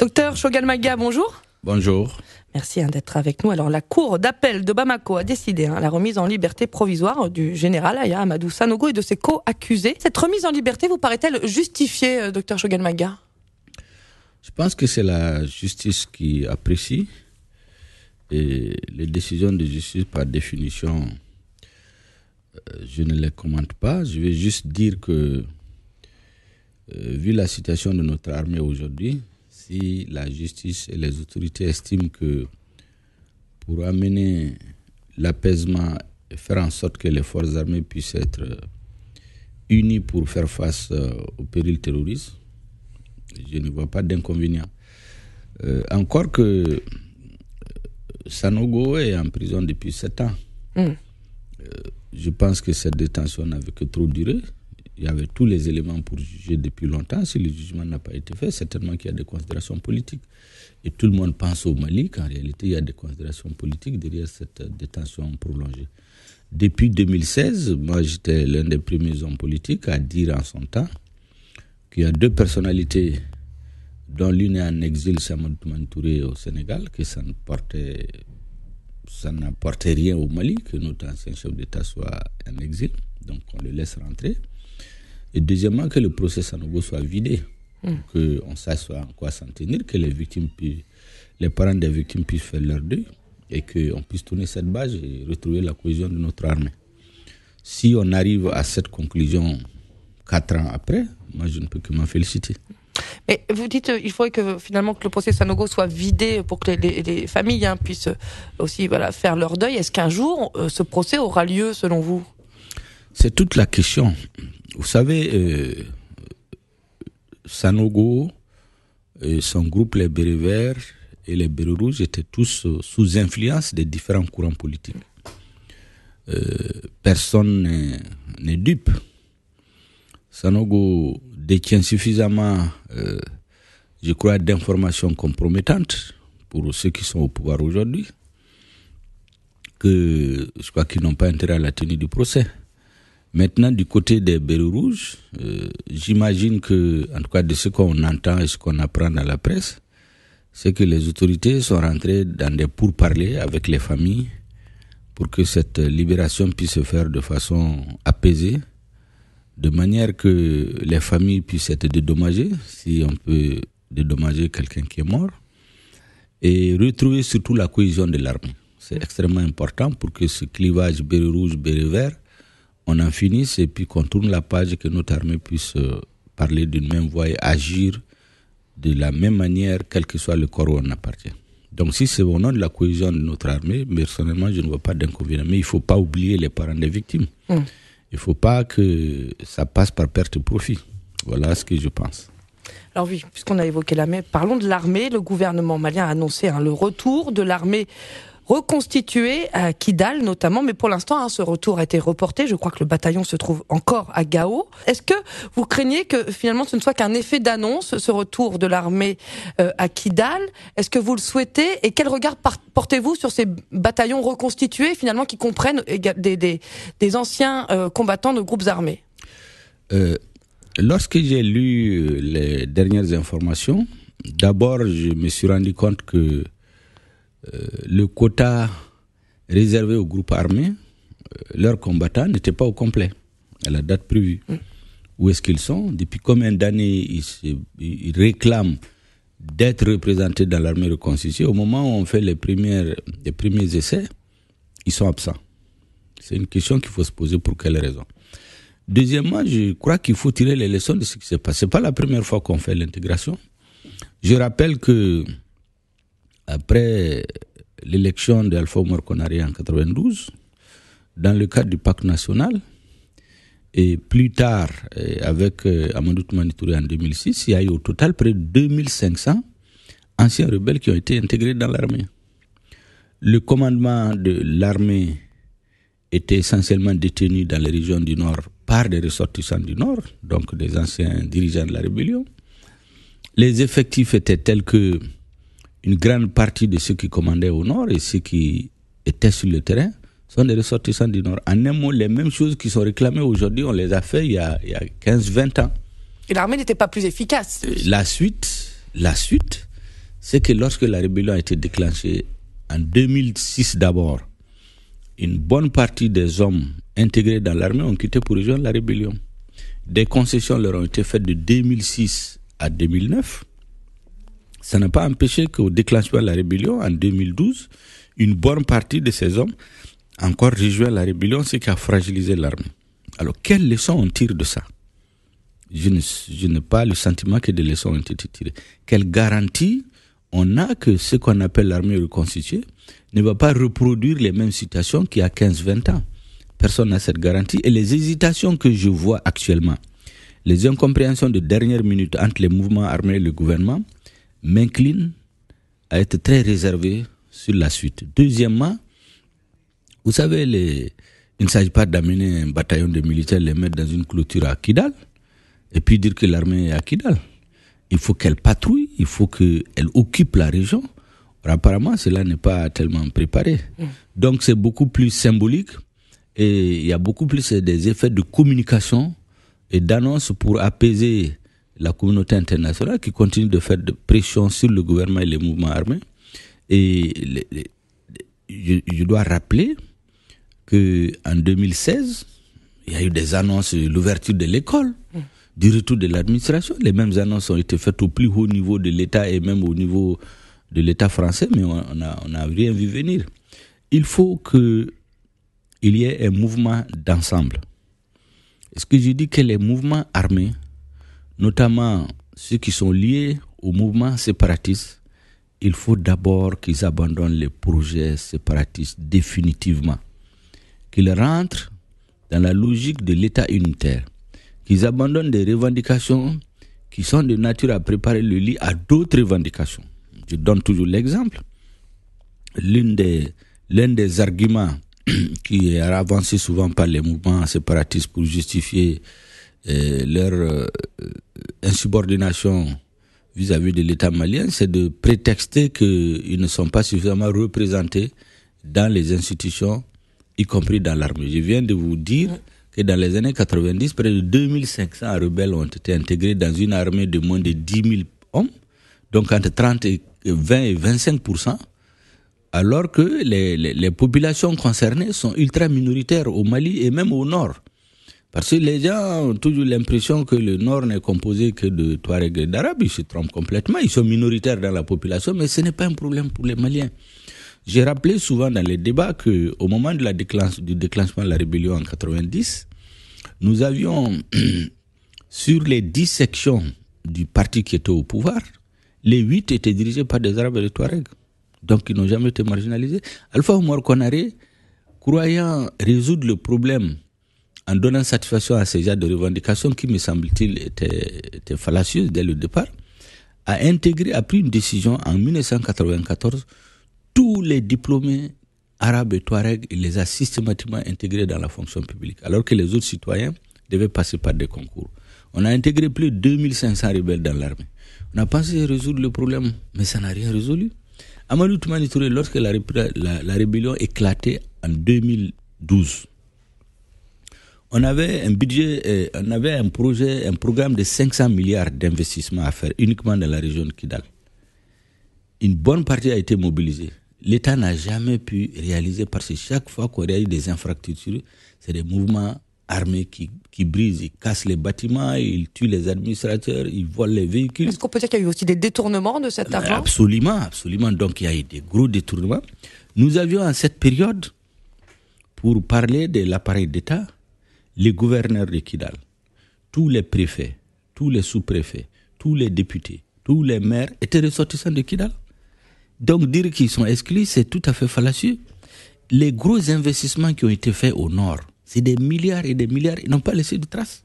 Docteur Shogal Maga, bonjour. Bonjour. Merci hein, d'être avec nous. Alors, la Cour d'appel de Bamako a décidé hein, la remise en liberté provisoire du général Aya Amadou Sanogo et de ses co-accusés. Cette remise en liberté vous paraît-elle justifiée, euh, docteur Maga Je pense que c'est la justice qui apprécie. Et les décisions de justice, par définition, euh, je ne les commente pas. Je vais juste dire que, euh, vu la situation de notre armée aujourd'hui, si la justice et les autorités estiment que pour amener l'apaisement et faire en sorte que les forces armées puissent être unies pour faire face euh, au péril terroriste, je ne vois pas d'inconvénient. Euh, encore que euh, Sanogo est en prison depuis sept ans. Mm. je pense que cette détention n'avait que trop duré il y avait tous les éléments pour juger depuis longtemps. Si le jugement n'a pas été fait, certainement qu'il y a des considérations politiques. Et tout le monde pense au Mali qu'en réalité, il y a des considérations politiques derrière cette détention prolongée. Depuis 2016, moi j'étais l'un des premiers hommes politiques à dire en son temps qu'il y a deux personnalités dont l'une est en exil, Samadou Mantouré au Sénégal, que ça ne portait, ça n'apportait rien au Mali, que notre ancien chef d'État soit en exil, donc on le laisse rentrer. Et deuxièmement, que le procès Sanogo soit vidé, hmm. qu'on sache en quoi s'en tenir, que les victimes puissent, les parents des victimes puissent faire leur deuil et qu'on puisse tourner cette base et retrouver la cohésion de notre armée. Si on arrive à cette conclusion quatre ans après, moi je ne peux que m'en féliciter. Mais vous dites euh, il faut que finalement que le procès Sanogo soit vidé pour que les, familles hein, puissent euh, aussi voilà, faire leur deuil. Est-ce qu'un jour euh, ce procès aura lieu selon vous C'est toute la question. Vous savez, euh, Sanogo et son groupe Les Bérets Verts et les Bérets Rouges étaient tous sous influence des différents courants politiques. Euh, personne n'est dupe. Sanogo détient suffisamment, euh, je crois, d'informations compromettantes pour ceux qui sont au pouvoir aujourd'hui, que je crois qu'ils n'ont pas intérêt à la tenue du procès. Maintenant, du côté des Béru Rouges, euh, j'imagine que, en tout cas de ce qu'on entend et ce qu'on apprend dans la presse, c'est que les autorités sont rentrées dans des pourparlers avec les familles pour que cette libération puisse se faire de façon apaisée, de manière que les familles puissent être dédommagées, si on peut dédommager quelqu'un qui est mort, et retrouver surtout la cohésion de l'armée. C'est extrêmement important pour que ce clivage béret rouge, on en finisse et puis qu'on tourne la page et que notre armée puisse euh, parler d'une même voix et agir de la même manière, quel que soit le corps où on appartient. Donc si c'est au nom de la cohésion de notre armée, personnellement, je ne vois pas d'inconvénient. Mais il ne faut pas oublier les parents des victimes. Mm. Il ne faut pas que ça passe par perte de profit. Voilà ce que je pense. Alors oui, puisqu'on a évoqué l'armée, parlons de l'armée. Le gouvernement malien a annoncé hein, le retour de l'armée reconstitué à Kidal notamment, mais pour l'instant, hein, ce retour a été reporté. Je crois que le bataillon se trouve encore à Gao. Est-ce que vous craignez que finalement ce ne soit qu'un effet d'annonce, ce retour de l'armée euh, à Kidal Est-ce que vous le souhaitez Et quel regard portez-vous sur ces bataillons reconstitués, finalement, qui comprennent des, anciens euh, combattants de groupes armés euh, Lorsque j'ai lu les dernières informations, d'abord, je me suis rendu compte que euh, le quota réservé aux groupes armés, euh, leurs combattants n'étaient pas au complet à la date prévue. Mm. Où est-ce qu'ils sont Depuis combien d'années ils, ils, réclament d'être représentés dans l'armée reconstituée Au moment où on fait les, premières, les premiers essais, ils sont absents. C'est une question qu'il faut se poser pour quelles raisons. Deuxièmement, je crois qu'il faut tirer les leçons de ce qui s'est passé. Ce n'est pas la première fois qu'on fait l'intégration. Je rappelle que après l'élection d'Alpha Omar en 92, dans le cadre du pacte national, et plus tard, euh, avec euh, Amadou Touré en 2006, il y a eu au total près de 2500 anciens rebelles qui ont été intégrés dans l'armée. Le commandement de l'armée était essentiellement détenu dans les régions du Nord par des ressortissants du Nord, donc des anciens dirigeants de la rébellion. Les effectifs étaient tels que une grande partie de ceux qui commandaient au nord et ceux qui étaient sur le terrain sont des ressortissants du nord. En un mot, les mêmes choses qui sont réclamées aujourd'hui, on les a fait il y a, 15-20 ans. Et l'armée n'était pas plus efficace. Euh, la suite, la suite, c'est que lorsque la rébellion a été déclenchée en 2006 d'abord, une bonne partie des hommes intégrés dans l'armée ont quitté pour rejoindre la rébellion. Des concessions leur ont été faites de 2006 à 2009 ça n'a pas empêché qu'au déclenchement de la rébellion en 2012, une bonne partie de ces hommes encore à la rébellion, ce qui a fragilisé l'armée. Alors, quelles leçons on tire de ça je, je n'ai pas le sentiment que des leçons ont été tirées. Quelle garantie on a que ce qu'on appelle l'armée reconstituée ne va pas reproduire les mêmes situations qu'il y a 15-20 ans Personne n'a cette garantie. Et les hésitations que je vois actuellement, les incompréhensions de dernière minute entre les mouvements armés et le gouvernement, m'incline à être très réservé sur la suite. Deuxièmement, vous savez, les, il ne s'agit pas d'amener un bataillon de militaires, les mettre dans une clôture à Kidal, et puis dire que l'armée est à Kidal. Il faut qu'elle patrouille, il faut qu'elle occupe la région. apparemment, cela n'est pas tellement préparé. Donc, c'est beaucoup plus symbolique et il y a beaucoup plus des effets de communication et d'annonce pour apaiser la communauté internationale qui continue de faire de pression sur le gouvernement et les mouvements armés. Et je, dois rappeler qu'en 2016, il y a eu des annonces sur l'ouverture de l'école, du retour de l'administration. Les mêmes annonces ont été faites au plus haut niveau de l'État et même au niveau de l'État français, mais on n'a on a rien vu venir. Il faut que il y ait un mouvement d'ensemble. Est-ce que je dis que les mouvements armés notamment ceux qui sont liés au mouvement séparatiste, il faut d'abord qu'ils abandonnent les projets séparatistes définitivement, qu'ils rentrent dans la logique de l'État unitaire, qu'ils abandonnent des revendications qui sont de nature à préparer le lit à d'autres revendications. Je donne toujours l'exemple. L'un des, arguments qui est avancé souvent par les mouvements séparatistes pour justifier leur euh, insubordination vis-à-vis de l'État malien, c'est de prétexter qu'ils ne sont pas suffisamment représentés dans les institutions, y compris dans l'armée. Je viens de vous dire que dans les années 90, près de 2500 rebelles ont été intégrés dans une armée de moins de 10 000 hommes, donc entre 30 et 20 et 25 alors que les, les populations concernées sont ultra minoritaires au Mali et même au nord. Parce que les gens ont toujours l'impression que le Nord n'est composé que de Touaregs et d'Arabes. Ils se trompent complètement. Ils sont minoritaires dans la population, mais ce n'est pas un problème pour les Maliens. J'ai rappelé souvent dans les débats que au moment de la du déclenchement de la rébellion en 90, nous avions sur les dix sections du parti qui était au pouvoir, les huit étaient dirigés par des Arabes et des Touaregs. Donc ils n'ont jamais été marginalisés. Alpha Omar Konaré, croyant résoudre le problème en donnant satisfaction à ces gens de revendications qui, me semble-t-il, étaient, fallacieuses dès le départ, a intégré, a pris une décision en 1994, tous les diplômés arabes et touaregs, il les a systématiquement intégrés dans la fonction publique, alors que les autres citoyens devaient passer par des concours. On a intégré plus de 2500 rebelles dans l'armée. On a pensé résoudre le problème, mais ça n'a rien résolu. Amadou Toumani lorsque la, la, la rébellion éclatait en 2012, on avait un budget, euh, on avait un projet, un programme de 500 milliards d'investissements à faire uniquement dans la région de Kidal. Une bonne partie a été mobilisée. L'État n'a jamais pu réaliser parce que chaque fois qu'on réalise des infrastructures, c'est des mouvements armés qui, qui brisent, ils cassent les bâtiments, ils tuent les administrateurs, ils volent les véhicules. Est-ce qu'on peut dire qu'il y a eu aussi des détournements de cet argent Absolument, absolument. Donc il y a eu des gros détournements. Nous avions en cette période, pour parler de l'appareil d'État, les gouverneurs de Kidal, tous les préfets, tous les sous-préfets, tous les députés, tous les maires étaient ressortissants de Kidal. Donc dire qu'ils sont exclus, c'est tout à fait fallacieux. Les gros investissements qui ont été faits au nord, c'est des milliards et des milliards, ils n'ont pas laissé de traces.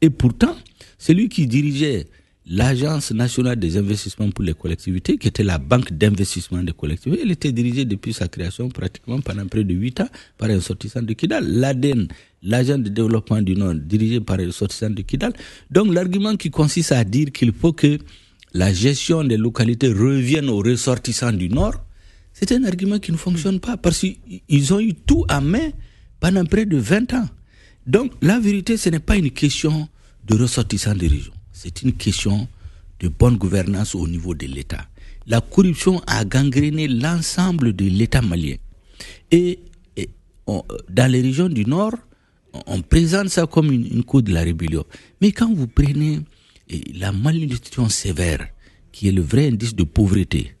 Et pourtant, celui qui dirigeait l'Agence nationale des investissements pour les collectivités, qui était la banque d'investissement des collectivités, elle était dirigée depuis sa création pratiquement pendant près de 8 ans par un ressortissant de Kidal. L'ADEN, l'Agence de développement du Nord, dirigée par un ressortissant de Kidal. Donc l'argument qui consiste à dire qu'il faut que la gestion des localités revienne aux ressortissants du Nord, c'est un argument qui ne fonctionne pas parce qu'ils ont eu tout à main pendant près de 20 ans. Donc la vérité, ce n'est pas une question de ressortissants des régions c'est une question de bonne gouvernance au niveau de l'État. La corruption a gangréné l'ensemble de l'État malien. Et, dans les régions du Nord, on, présente ça comme une, cause de la rébellion. Mais quand vous prenez la malnutrition sévère, qui est le vrai indice de pauvreté,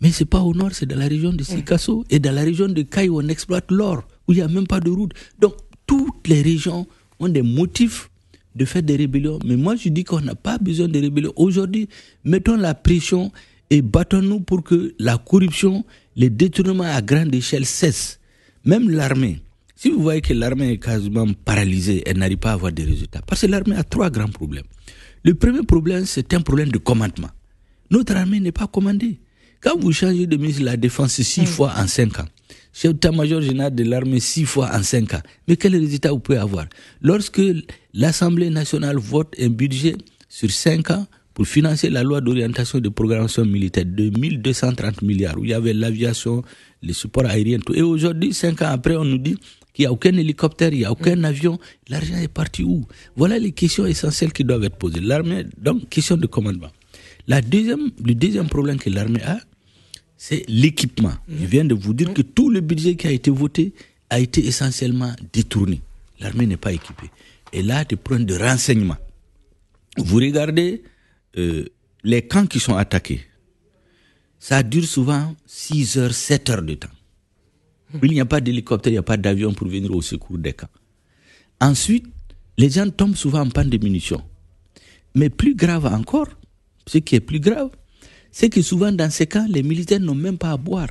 mais c'est pas au nord, c'est dans la région de Sikasso mm. et dans la région de Kai où on exploite l'or, où il n'y a même pas de route. Donc toutes les régions ont des motifs de faire des rébellions. Mais moi, je dis qu'on n'a pas besoin de rébellions. Aujourd'hui, mettons la pression et battons-nous pour que la corruption, les détournements à grande échelle cessent. Même l'armée. Si vous voyez que l'armée est quasiment paralysée, elle n'arrive pas à avoir des résultats. Parce que l'armée a trois grands problèmes. Le premier problème, c'est un problème de commandement. Notre armée n'est pas commandée. Quand vous changez de ministre de la Défense six mm. fois en cinq ans, chef d'état-major général de l'armée six fois en cinq ans, mais quel résultat vous pouvez avoir Lorsque l'Assemblée nationale vote un budget sur cinq ans pour financer la loi d'orientation de programmation militaire de 1230 milliards, où il y avait l'aviation, les supports aériens, tout. Et aujourd'hui, cinq ans après, on nous dit qu'il n'y a aucun hélicoptère, il n'y a aucun mm. avion. L'argent est parti où Voilà les questions essentielles qui doivent être posées. L'armée, donc, question de commandement le deuxième problème que l'armée a, c'est l'équipement. Je viens de vous dire que tout le budget qui a été voté a été essentiellement détourné. L'armée n'est pas équipée. Et là, des problèmes de renseignement. Vous regardez euh, les camps qui sont attaqués. Ça dure souvent 6 heures, 7 heures de temps. Il n'y a pas d'hélicoptère, il n'y a pas d'avion pour venir au secours des camps. Ensuite, les gens tombent souvent en panne de munitions. Mais plus grave encore, ce qui est plus grave, c'est que souvent dans ces cas, les militaires n'ont même pas à boire.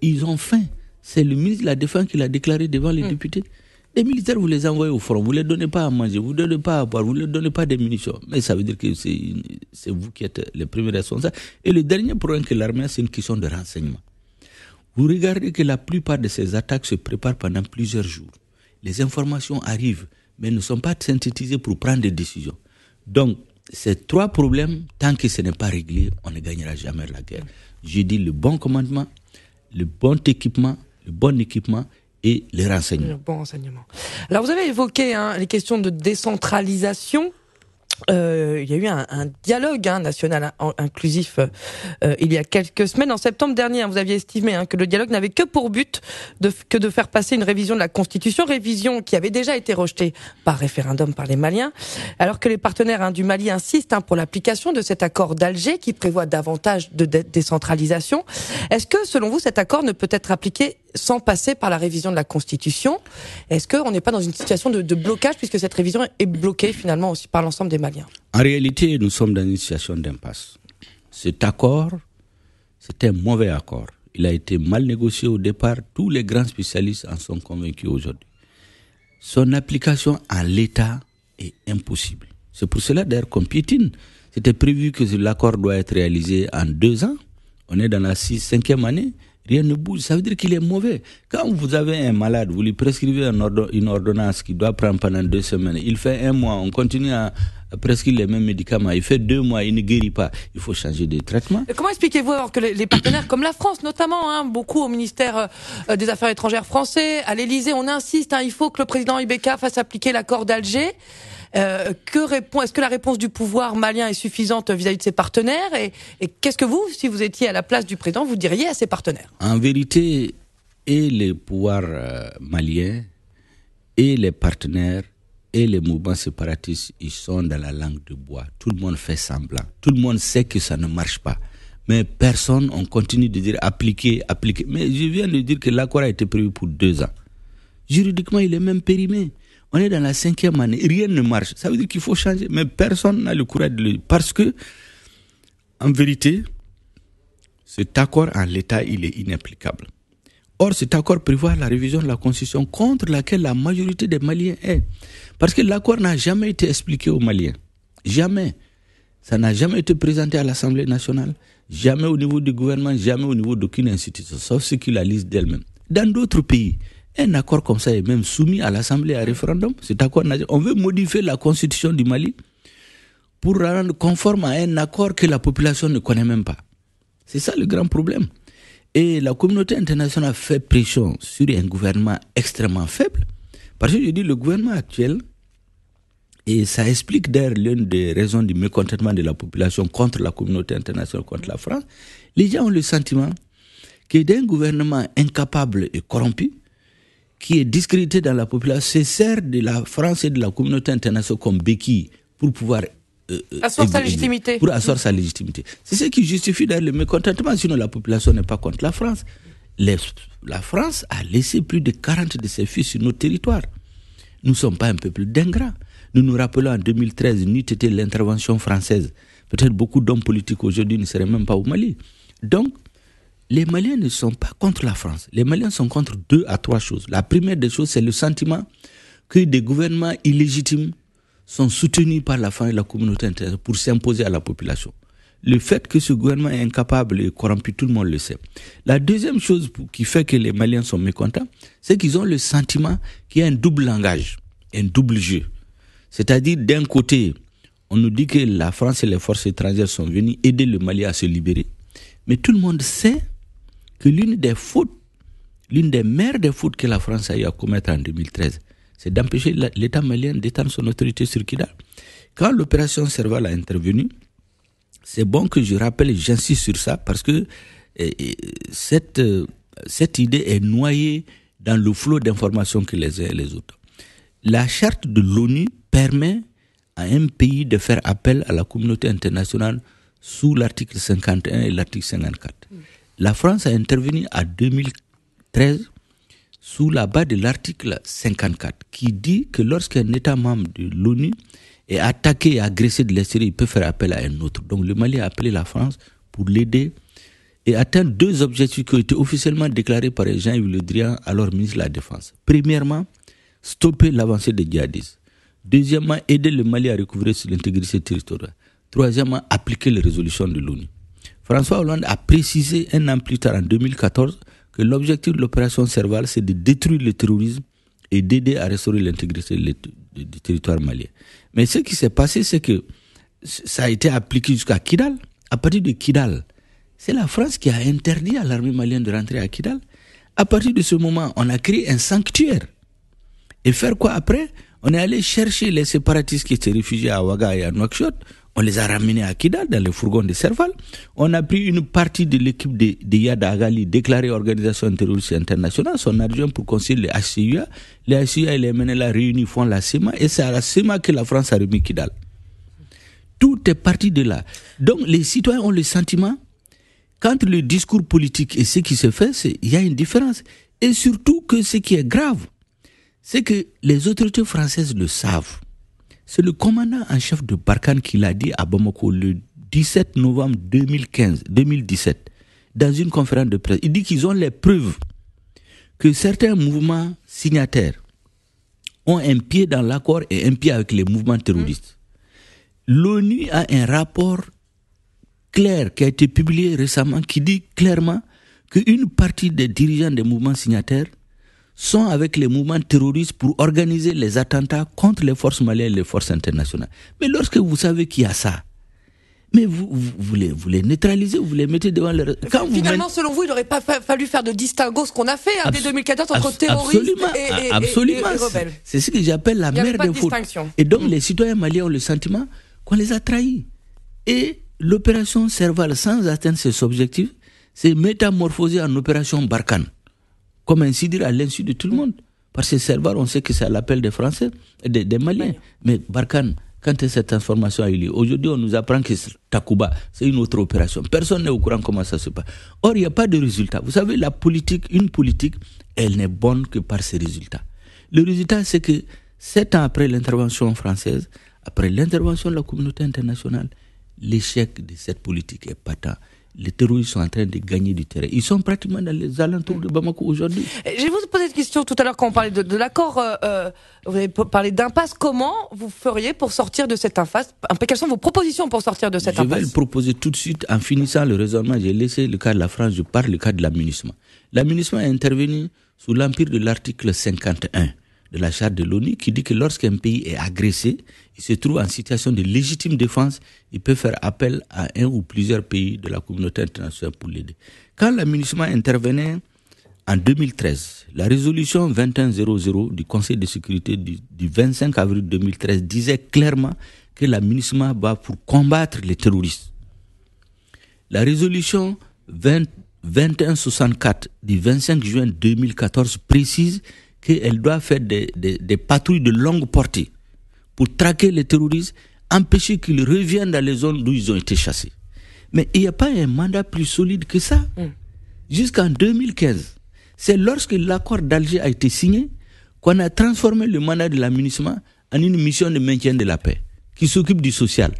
Ils ont faim. C'est le ministre de la Défense qui l'a déclaré devant les hmm. députés. Les militaires, vous les envoyez au front, vous ne les donnez pas à manger, vous ne les donnez pas à boire, vous ne les donnez pas des munitions. Mais ça veut dire que c'est vous qui êtes les premiers responsables. Et le dernier problème que l'armée a, c'est une question de renseignement. Vous regardez que la plupart de ces attaques se préparent pendant plusieurs jours. Les informations arrivent, mais ne sont pas synthétisées pour prendre des décisions. Donc, ces trois problèmes, tant que ce n'est pas réglé, on ne gagnera jamais la guerre. Je dis le bon commandement, le bon équipement, le bon équipement et les renseignements. Le bon renseignement. Alors vous avez évoqué hein, les questions de décentralisation euh, il y a eu un, dialogue hein, national inclusif euh, il y a quelques semaines. En septembre dernier, hein. vous aviez estimé hein, que le dialogue n'avait que pour but de, que de faire passer une révision de la Constitution, révision qui avait déjà été rejetée par référendum par les Maliens, alors que les partenaires du Mali insistent pour l'application de cet accord d'Alger qui prévoit davantage de décentralisation. Est-ce que, selon vous, cet accord ne peut être appliqué sans passer par la révision de la Constitution. Est-ce qu'on n'est pas dans une situation de, blocage puisque cette révision est bloquée finalement aussi par l'ensemble des Maliens En réalité, nous sommes dans une situation d'impasse. Cet accord, c'est un mauvais accord. Il a été mal négocié au départ. Tous les grands spécialistes en sont convaincus aujourd'hui. Son application à l'état est impossible. C'est pour cela d'ailleurs qu'on piétine. C'était prévu que l'accord doit être réalisé en deux ans. On est dans la six, cinquième année rien ne bouge. Ça veut dire qu'il est mauvais. Quand vous avez un malade, vous lui prescrivez une ordonnance qu'il doit prendre pendant deux semaines. Il fait un mois, on continue à prescrire les mêmes médicaments. Il fait deux mois, il ne guérit pas. Il faut changer de traitement. comment expliquez-vous alors que les partenaires comme la France, notamment, hein, beaucoup au ministère euh, euh, des Affaires étrangères français, à l'Élysée, on insiste, hein, il faut que le président Ibeka fasse appliquer l'accord d'Alger. Euh, que répond, est-ce que la réponse du pouvoir malien est suffisante vis-à-vis de ses partenaires Et, et qu'est-ce que vous, si vous étiez à la place du président, vous diriez à ses partenaires En vérité, et les pouvoirs euh, maliens, et les partenaires, et les mouvements séparatistes, ils sont dans la langue de bois. Tout le monde fait semblant. Tout le monde sait que ça ne marche pas. Mais personne, on continue de dire appliquer, appliquer. Mais je viens de dire que l'accord a été prévu pour deux ans. Juridiquement, il est même périmé. On est dans la cinquième année, rien ne marche. Ça veut dire qu'il faut changer, mais personne n'a le courage de le dire Parce que, en vérité, cet accord en l'état, il est inapplicable. Or, cet accord prévoit la révision de la Constitution contre laquelle la majorité des Maliens est. Parce que l'accord n'a jamais été expliqué aux Maliens. Jamais. Ça n'a jamais été présenté à l'Assemblée nationale, jamais au niveau du gouvernement, jamais au niveau d'aucune institution, sauf ceux qui la lisent d'elle-même. Dans d'autres pays, un accord comme ça est même soumis à l'Assemblée à référendum. Cet accord, on veut modifier la constitution du Mali pour rendre conforme à un accord que la population ne connaît même pas. C'est ça le grand problème. Et la communauté internationale fait pression sur un gouvernement extrêmement faible. Parce que je dis, le gouvernement actuel, et ça explique d'ailleurs l'une des raisons du mécontentement de la population contre la communauté internationale, contre la France, les gens ont le sentiment que d'un gouvernement incapable et corrompu, qui est discrédité dans la population se sert de la France et de la communauté internationale comme béquille pour pouvoir euh, euh sa légitimité. Pour asseoir sa légitimité. C'est ce qui justifie le mécontentement, sinon la population n'est pas contre la France. la France a laissé plus de 40 de ses fils sur nos territoires. Nous ne sommes pas un peuple d'ingrats. Nous nous rappelons en 2013, nuit était l'intervention française. Peut-être beaucoup d'hommes politiques aujourd'hui ne seraient même pas au Mali. Donc, les Maliens ne sont pas contre la France. Les Maliens sont contre deux à trois choses. La première des choses, c'est le sentiment que des gouvernements illégitimes sont soutenus par la France et la communauté internationale pour s'imposer à la population. Le fait que ce gouvernement est incapable et corrompu, tout le monde le sait. La deuxième chose qui fait que les Maliens sont mécontents, c'est qu'ils ont le sentiment qu'il y a un double langage, un double jeu. C'est-à-dire, d'un côté, on nous dit que la France et les forces étrangères sont venues aider le Mali à se libérer. Mais tout le monde sait que l'une des fautes, l'une des mères des fautes que la France a eu à commettre en 2013, c'est d'empêcher l'État malien d'étendre son autorité sur Kida. Quand l'opération Serval a intervenu, c'est bon que je rappelle, et j'insiste sur ça, parce que eh, eh, cette, euh, cette idée est noyée dans le flot d'informations que les uns les autres. La charte de l'ONU permet à un pays de faire appel à la communauté internationale sous l'article 51 et l'article 54. La France a intervenu en 2013 sous la base de l'article 54 qui dit que lorsqu'un État membre de l'ONU est attaqué et agressé de l'extérieur, il peut faire appel à un autre. Donc le Mali a appelé la France pour l'aider et atteindre deux objectifs qui ont été officiellement déclarés par Jean-Yves Le Drian, alors ministre de la Défense. Premièrement, stopper l'avancée des djihadistes. Deuxièmement, aider le Mali à recouvrer son intégrité territoriale. Troisièmement, appliquer les résolutions de l'ONU. François Hollande a précisé un an plus tard, en 2014, que l'objectif de l'opération Serval, c'est de détruire le terrorisme et d'aider à restaurer l'intégrité du territoire malien. Mais ce qui s'est passé, c'est que ça a été appliqué jusqu'à Kidal. À partir de Kidal, c'est la France qui a interdit à l'armée malienne de rentrer à Kidal. À partir de ce moment, on a créé un sanctuaire. Et faire quoi après on est allé chercher les séparatistes qui étaient réfugiés à Ouaga et à Nouakchott. On les a ramenés à Kidal, dans le fourgon de Serval. On a pris une partie de l'équipe de, de Yad Agali, déclarée organisation terroriste internationale, son argent pour conseiller les HCUA. Les HCUA et les MNLA réunis font la CEMA et c'est à la CEMA que la France a remis Kidal. Tout est parti de là. Donc les citoyens ont le sentiment, quand le discours politique et ce qui se fait, il y a une différence. Et surtout que ce qui est grave, c'est que les autorités françaises le savent. C'est le commandant en chef de Barkhane qui l'a dit à Bamako le 17 novembre 2015, 2017, dans une conférence de presse. Il dit qu'ils ont les preuves que certains mouvements signataires ont un pied dans l'accord et un pied avec les mouvements terroristes. Mmh. L'ONU a un rapport clair qui a été publié récemment qui dit clairement qu'une partie des dirigeants des mouvements signataires sont avec les mouvements terroristes pour organiser les attentats contre les forces maliennes et les forces internationales. Mais lorsque vous savez qu'il y a ça, mais vous, vous, vous, les, vous neutralisez, vous les mettez devant le. Finalement, selon vous, il n'aurait pas fallu faire de distinguo, ce qu'on a fait en hein, dès 2014 entre terroristes et, absolument. rebelles. C'est ce que j'appelle la merde des fautes. Et donc, mm. les citoyens maliens ont le sentiment qu'on les a trahis. Et l'opération Serval, sans atteindre ses objectifs, s'est métamorphosée en opération Barkhane comme ainsi dire, à l'insu de tout le mm. monde. Parce que Servar, on sait que c'est à l'appel des Français, des, des Maliens. Mais Barkhane, quand cette transformation a eu lieu, aujourd'hui, on nous apprend que Takuba, c'est une autre opération. Personne n'est au courant comment ça se passe. Or, il n'y a pas de résultat. Vous savez, la politique, une politique, elle n'est bonne que par ses résultats. Le résultat, c'est que sept ans après l'intervention française, après l'intervention de la communauté internationale, l'échec de cette politique est patent les terroristes sont en train de gagner du terrain. Ils sont pratiquement dans les alentours de Bamako aujourd'hui. Euh, je vais vous poser une question tout à l'heure quand on parlait de, l'accord. Euh, euh, vous avez parlé d'impasse. Comment vous feriez pour sortir de cette impasse Quelles sont vos propositions pour sortir de cette impasse Je vais le proposer tout de suite en finissant le raisonnement. J'ai laissé le cas de la France, je parle le cas de l'amunissement. L'amunissement est intervenu sous l'empire de l'article 51 de la Charte de l'ONU qui dit que lorsqu'un pays est agressé, il se trouve en situation de légitime défense, il peut faire appel à un ou plusieurs pays de la communauté internationale pour l'aider. Quand l'aménagement intervenait en 2013, la résolution 2100 du Conseil de sécurité du, 25 avril 2013 disait clairement que la va pour combattre les terroristes. La résolution 2164 du 25 juin 2014 précise qu'elle doit faire des, patrouilles de longue portée pour traquer les terroristes, empêcher qu'ils reviennent dans les zones d'où ils ont été chassés. Mais il n'y a pas un mandat plus solide que ça. Mm. Jusqu'en 2015, c'est lorsque l'accord d'Alger a été signé qu'on a transformé le mandat de l'aménagement en une mission de maintien de la paix qui s'occupe du social.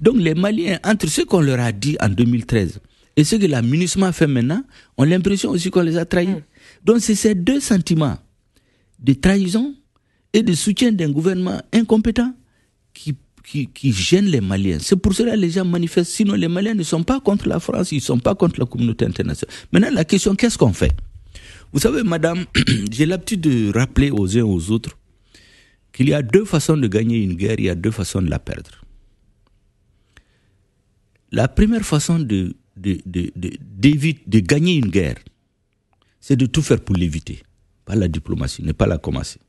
Donc les Maliens, entre ce qu'on leur a dit en 2013 et ce que l'aménagement fait maintenant, ont l'impression aussi qu'on les a trahis. Mm. Donc c'est ces deux sentiments de trahison et de soutien d'un gouvernement incompétent qui, qui, qui gêne les Maliens. C'est pour cela que les gens manifestent. Sinon, les Maliens ne sont pas contre la France, ils ne sont pas contre la communauté internationale. Maintenant, la question, qu'est-ce qu'on fait Vous savez, madame, j'ai l'habitude de rappeler aux uns aux autres qu'il y a deux façons de gagner une guerre, il y a deux façons de la perdre. La première façon de, de, de, de gagner une guerre, c'est de tout faire pour l'éviter à la diplomatie, ne pas la commencer.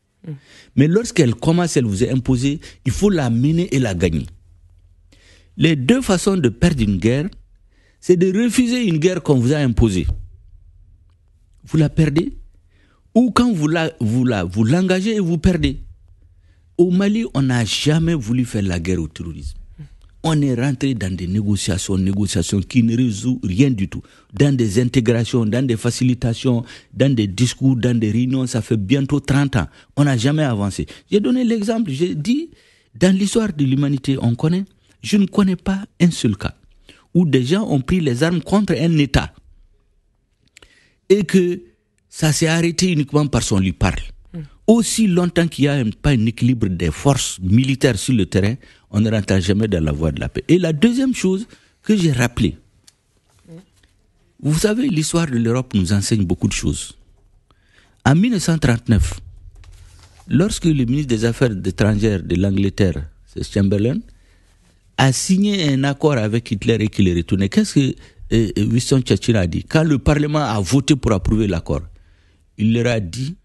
Mais lorsqu'elle commence, elle vous est imposée, il faut la mener et la gagner. Les deux façons de perdre une guerre, c'est de refuser une guerre qu'on vous a imposée. Vous la perdez, ou quand vous la, vous la, vous l'engagez et vous perdez. Au Mali, on n'a jamais voulu faire la guerre au terrorisme on est rentré dans des négociations, négociations qui ne résout rien du tout. Dans des intégrations, dans des facilitations, dans des discours, dans des réunions, ça fait bientôt 30 ans. On n'a jamais avancé. J'ai donné l'exemple, j'ai dit, dans l'histoire de l'humanité, on connaît, je ne connais pas un seul cas où des gens ont pris les armes contre un État et que ça s'est arrêté uniquement parce qu'on lui parle. Hmm. Aussi longtemps qu'il n'y a pas un équilibre des forces militaires sur le terrain, on ne rentre jamais dans la voie de la paix. Et la deuxième chose que j'ai rappelée, vous savez, l'histoire de l'Europe nous enseigne beaucoup de choses. En 1939, lorsque le ministre des Affaires étrangères de l'Angleterre, Chamberlain, a signé un accord avec Hitler et qu'il est retourné, qu'est-ce que euh, euh, Winston Churchill a dit Quand le Parlement a voté pour approuver l'accord, il leur a dit,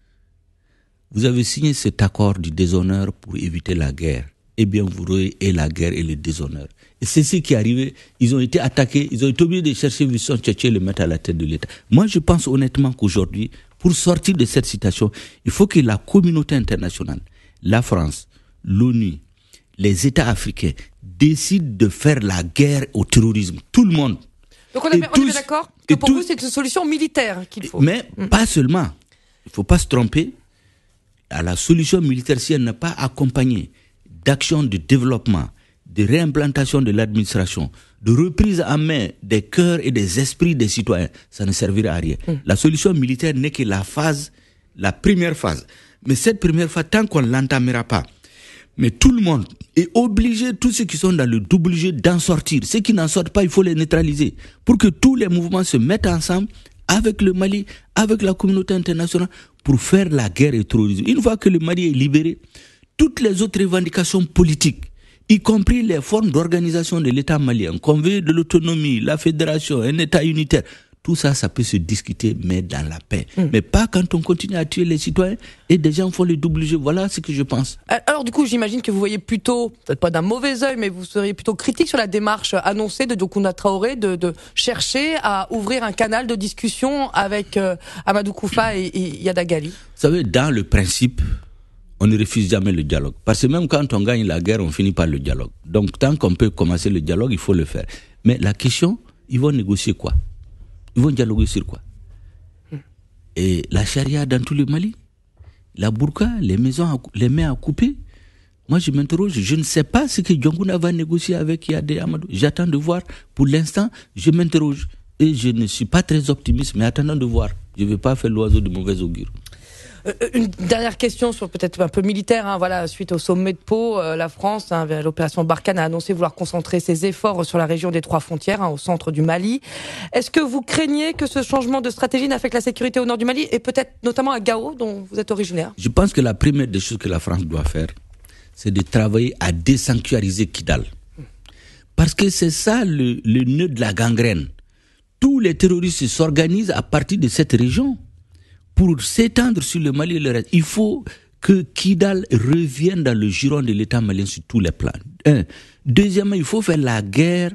vous avez signé cet accord du déshonneur pour éviter la guerre eh bien, vous et la guerre et le déshonneur. Et c'est ce qui est arrivé. Ils ont été attaqués, ils ont été obligés de chercher Vincent Tchétché et le mettre à la tête de l'État. Moi, je pense honnêtement qu'aujourd'hui, pour sortir de cette situation, il faut que la communauté internationale, la France, l'ONU, les États africains décident de faire la guerre au terrorisme. Tout le monde. Donc on, est, d'accord que pour vous, c'est une solution militaire qu'il faut. Mais mm. pas seulement. Il ne faut pas se tromper. la solution militaire, si elle n'est pas accompagnée d'action de développement, de réimplantation de l'administration, de reprise en main des cœurs et des esprits des citoyens, ça ne servira à rien. Hmm. La solution militaire n'est que la phase, la première phase. Mais cette première phase, tant qu'on ne l'entamera pas, mais tout le monde est obligé, tous ceux qui sont dans le double jeu, d'en sortir. Ceux qui n'en sortent pas, il faut les neutraliser. Pour que tous les mouvements se mettent ensemble avec le Mali, avec la communauté internationale, pour faire la guerre et terrorisme. Une fois que le Mali est libéré, toutes les autres revendications politiques, y compris les formes d'organisation de l'État malien, qu'on veut de l'autonomie, la fédération, un État unitaire, tout ça, ça peut se discuter, mais dans la paix. Hmm. Mais pas quand on continue à tuer les citoyens et des gens font les double jeu. Voilà ce que je pense. Euh, alors du coup, j'imagine que vous voyez plutôt, peut-être pas d'un mauvais œil, mais vous seriez plutôt critique sur la démarche annoncée de Dokuna Traoré de, chercher à ouvrir un canal de discussion avec euh, Amadou Koufa et, et Yadagali. Vous savez, dans le principe, on ne refuse jamais le dialogue. Parce que même quand on gagne la guerre, on finit par le dialogue. Donc tant qu'on peut commencer le dialogue, il faut le faire. Mais la question, ils vont négocier quoi Ils vont dialoguer sur quoi hmm. Et la charia dans tout le Mali La burqa, les maisons, les mains à couper Moi, je m'interroge, je ne sais pas ce que Djonguna va négocier avec Yadé Amadou. J'attends de voir. Pour l'instant, je m'interroge. Et je ne suis pas très optimiste, mais attendant de voir. Je ne vais pas faire l'oiseau de mauvais augure. Euh, une dernière question sur peut-être un peu militaire. Hein. voilà, suite au sommet de Pau, euh, la France, hein, l'opération Barkhane, a annoncé vouloir concentrer ses efforts sur la région des trois frontières, hein, au centre du Mali. Est-ce que vous craignez que ce changement de stratégie n'affecte la sécurité au nord du Mali et peut-être notamment à Gao, dont vous êtes originaire Je pense que la première des choses que la France doit faire, c'est de travailler à désanctuariser Kidal. Parce que c'est ça le, le nœud de la gangrène. Tous les terroristes s'organisent à partir de cette région pour s'étendre sur le Mali et le reste, il faut que Kidal revienne dans le giron de l'État malien sur tous les plans. Un. Deuxièmement, il faut faire la guerre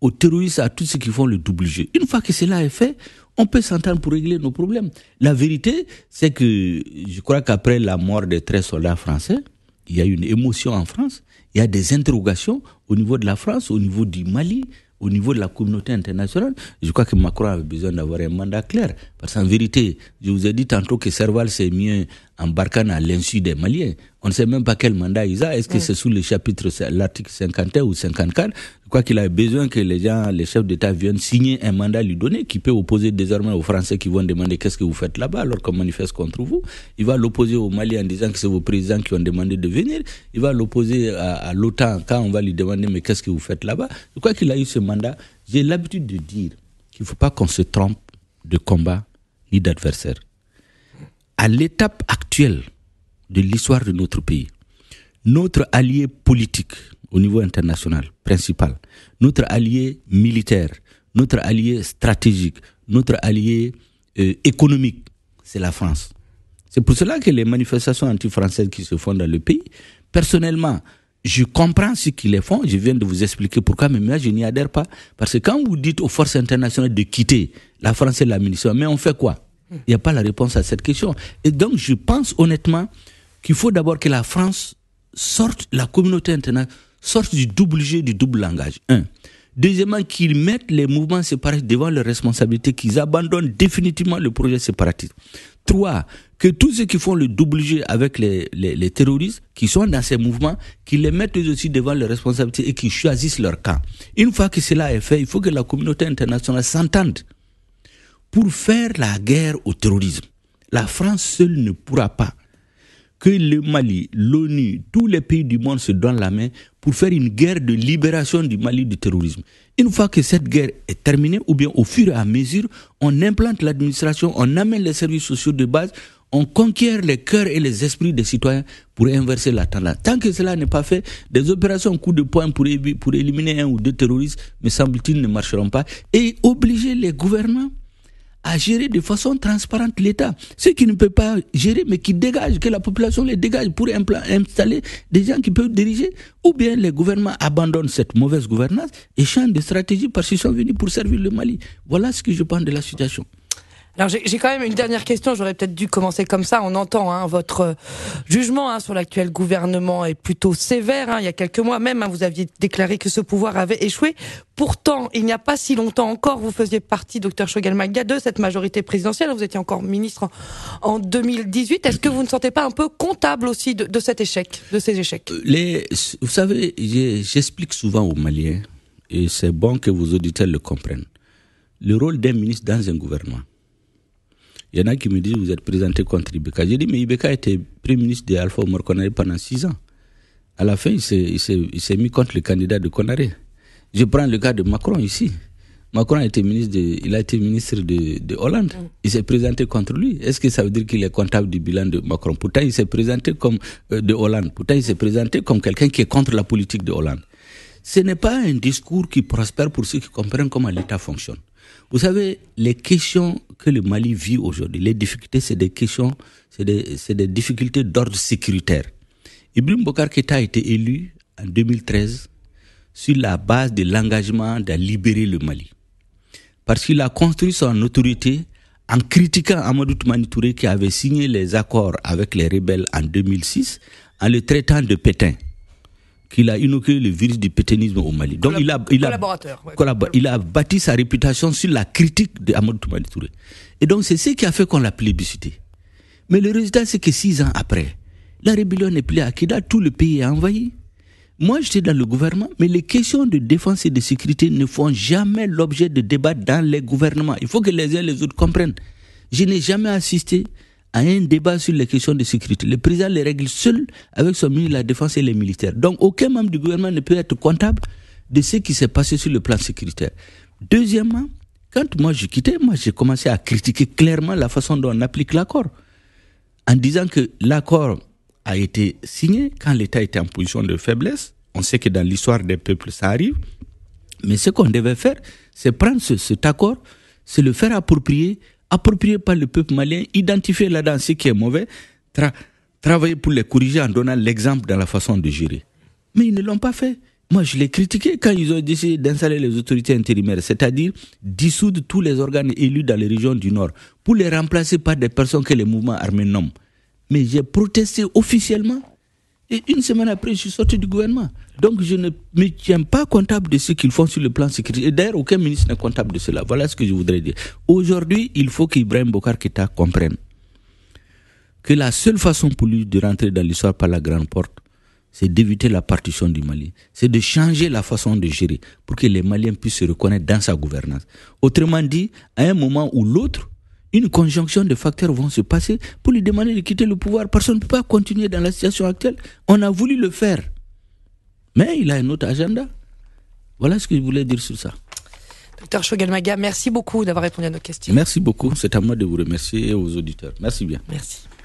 aux terroristes, à tous ceux qui font le double jeu. Une fois que cela est fait, on peut s'entendre pour régler nos problèmes. La vérité, c'est que je crois qu'après la mort des 13 soldats français, il y a une émotion en France, il y a des interrogations au niveau de la France, au niveau du Mali, au niveau de la communauté internationale, je crois que Macron avait besoin d'avoir un mandat clair. Parce qu'en vérité, je vous ai dit tantôt que Serval s'est mis en à l'insu des Maliens. On ne sait même pas quel mandat il a. Est-ce que c'est sous le chapitre, l'article 51 ou 54 Je crois qu'il a besoin que les gens, les chefs d'État viennent signer un mandat lui donner qui peut opposer désormais aux Français qui vont demander qu'est-ce que vous faites là-bas alors qu'on manifeste contre vous. Il va l'opposer au Mali en disant que c'est vos présidents qui ont demandé de venir. Il va l'opposer à, à l'OTAN quand on va lui demander mais qu'est-ce que vous faites là-bas. Je crois qu'il a eu ce mandat. J'ai l'habitude de dire qu'il ne faut pas qu'on se trompe de combat ni d'adversaire. À l'étape actuelle, de l'histoire de notre pays. Notre allié politique au niveau international principal, notre allié militaire, notre allié stratégique, notre allié euh, économique, c'est la France. C'est pour cela que les manifestations anti-françaises qui se font dans le pays, personnellement, je comprends ce qu'ils font, je viens de vous expliquer pourquoi, mais moi je n'y adhère pas. Parce que quand vous dites aux forces internationales de quitter la France et la munition, mais on fait quoi Il n'y a pas la réponse à cette question. Et donc je pense honnêtement qu'il faut d'abord que la France sorte, la communauté internationale sorte du double jeu, du double langage. Un. Deuxièmement, qu'ils mettent les mouvements séparatistes devant leurs responsabilités, qu'ils abandonnent définitivement le projet séparatiste. Trois, que tous ceux qui font le double jeu avec les, terroristes, qui sont dans ces mouvements, qu'ils les mettent eux aussi devant leurs responsabilités et qu'ils choisissent leur camp. Une fois que cela est fait, il faut que la communauté internationale s'entende pour faire la guerre au terrorisme. La France seule ne pourra pas que le Mali, l'ONU, tous les pays du monde se donnent la main pour faire une guerre de libération du Mali du terrorisme. Une fois que cette guerre est terminée, ou bien au fur et à mesure, on implante l'administration, on amène les services sociaux de base, on conquiert les cœurs et les esprits des citoyens pour inverser la tendance. Tant que cela n'est pas fait, des opérations coup de poing pour, pour éliminer un ou deux terroristes, me semble-t-il, ne marcheront pas. Et obliger les gouvernements à gérer de façon transparente l'État. Ceux qui ne peuvent pas gérer, mais qui dégagent, que la population les dégage pour installer des gens qui peuvent diriger, ou bien les gouvernements abandonnent cette mauvaise gouvernance et changent de stratégie parce qu'ils sont venus pour servir le Mali. Voilà ce que je pense de la situation. Alors j'ai quand même une dernière question, j'aurais peut-être dû commencer comme ça, on entend hein, votre euh, jugement hein, sur l'actuel gouvernement est plutôt sévère, hein. il y a quelques mois même hein, vous aviez déclaré que ce pouvoir avait échoué, pourtant il n'y a pas si longtemps encore vous faisiez partie, docteur Chogal-Magda, de cette majorité présidentielle, vous étiez encore ministre en, 2018, est-ce que vous ne sentez pas un peu comptable aussi de, de cet échec, de ces échecs euh, Les, Vous savez, j'explique souvent aux Maliens, et c'est bon que vos auditeurs le comprennent, le rôle d'un ministre dans un gouvernement il y en a qui me disent vous êtes présenté contre Ibeka. J'ai dit mais Ibeka était Premier ministre de Alpha Omar pendant six ans. À la fin, il s'est mis contre le candidat de Konaré. Je prends le cas de Macron ici. Macron a été ministre de, il a été ministre de, Hollande. Mm. Il s'est présenté contre lui. Est-ce que ça veut dire qu'il est comptable du bilan de Macron Pourtant, il s'est présenté comme euh, de Hollande. Pourtant, il s'est présenté comme quelqu'un qui est contre la politique de Hollande. Ce n'est pas un discours qui prospère pour ceux qui comprennent comment l'État fonctionne. Vous savez, les questions le Mali vit aujourd'hui. Les difficultés, c'est des questions, c'est des, des, difficultés d'ordre sécuritaire. Ibrahim Bokar Keta a été élu en 2013 sur la base de l'engagement de libérer le Mali. Parce qu'il a construit son autorité en critiquant Amadou Toumani Touré qui avait signé les accords avec les rebelles en 2006, en le traitant de pétain qu'il a inoculé le virus du péténisme au Mali. Donc il a, il il a bâti sa réputation sur la critique d'Amadou Toumani Touré. Et donc c'est ce qui a fait qu'on l'a plébiscité. Mais le résultat, c'est que six ans après, la rébellion n'est plus à Kida, tout le pays est envahi. Moi, j'étais dans le gouvernement, mais les questions de défense et de sécurité ne font jamais l'objet de débats dans les gouvernements. Il faut que les uns et les autres comprennent. Je n'ai jamais assisté à un débat sur les questions de sécurité. Le président les règle seul avec son ministre de la Défense et les militaires. Donc aucun membre du gouvernement ne peut être comptable de ce qui s'est passé sur le plan sécuritaire. Deuxièmement, quand moi j'ai quitté, moi j'ai commencé à critiquer clairement la façon dont on applique l'accord, en disant que l'accord a été signé quand l'État était en position de faiblesse. On sait que dans l'histoire des peuples, ça arrive. Mais ce qu'on devait faire, c'est prendre cet accord, c'est le faire approprier approprié par le peuple malien, identifier là-dedans ce qui est mauvais, tra travailler pour les corriger en donnant l'exemple dans la façon de gérer. Mais ils ne l'ont pas fait. Moi, je l'ai critiqué quand ils ont décidé d'installer les autorités intérimaires, c'est-à-dire dissoudre tous les organes élus dans les régions du Nord pour les remplacer par des personnes que les mouvements armés nomment. Mais j'ai protesté officiellement et une semaine après, je suis sorti du gouvernement. Donc, je ne me tiens pas comptable de ce qu'ils font sur le plan sécurité. Et d'ailleurs, aucun ministre n'est comptable de cela. Voilà ce que je voudrais dire. Aujourd'hui, il faut qu'Ibrahim Bokar Keta comprenne que la seule façon pour lui de rentrer dans l'histoire par la grande porte, c'est d'éviter la partition du Mali. C'est de changer la façon de gérer pour que les Maliens puissent se reconnaître dans sa gouvernance. Autrement dit, à un moment ou l'autre, une conjonction de facteurs vont se passer pour lui demander de quitter le pouvoir. Personne ne peut pas continuer dans la situation actuelle. On a voulu le faire. Mais il a un autre agenda. Voilà ce que je voulais dire sur ça. Docteur Chogalmaga, merci beaucoup d'avoir répondu à nos questions. Merci beaucoup. C'est à moi de vous remercier et aux auditeurs. Merci bien. Merci.